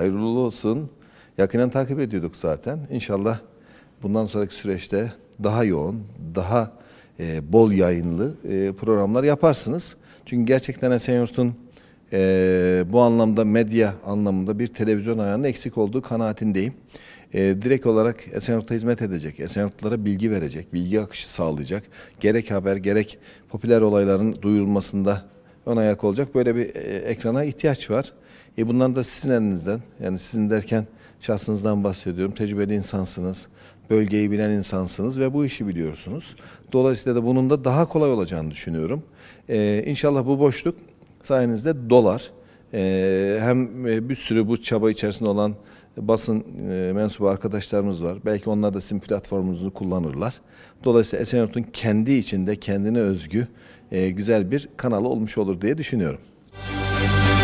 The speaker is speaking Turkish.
Hayırlı olsun. Yakinen takip ediyorduk zaten. İnşallah bundan sonraki süreçte daha yoğun, daha e, bol yayınlı e, programlar yaparsınız. Çünkü gerçekten Esenyurt'un e, bu anlamda medya anlamında bir televizyon ayağının eksik olduğu kanaatindeyim. E, direkt olarak Esenyurt'a hizmet edecek, Esenyurtlulara bilgi verecek, bilgi akışı sağlayacak. Gerek haber gerek popüler olayların duyurulmasında ön ayak olacak. Böyle bir e, ekrana ihtiyaç var. E bunlar da sizin elinizden. Yani sizin derken şahsınızdan bahsediyorum. Tecrübeli insansınız. Bölgeyi bilen insansınız ve bu işi biliyorsunuz. Dolayısıyla da bunun da daha kolay olacağını düşünüyorum. E, inşallah bu boşluk sayenizde dolar. Ee, hem e, bir sürü bu çaba içerisinde olan basın e, mensubu arkadaşlarımız var. Belki onlar da sizin platformunuzu kullanırlar. Dolayısıyla Esenyurt'un kendi içinde kendine özgü e, güzel bir kanalı olmuş olur diye düşünüyorum. Müzik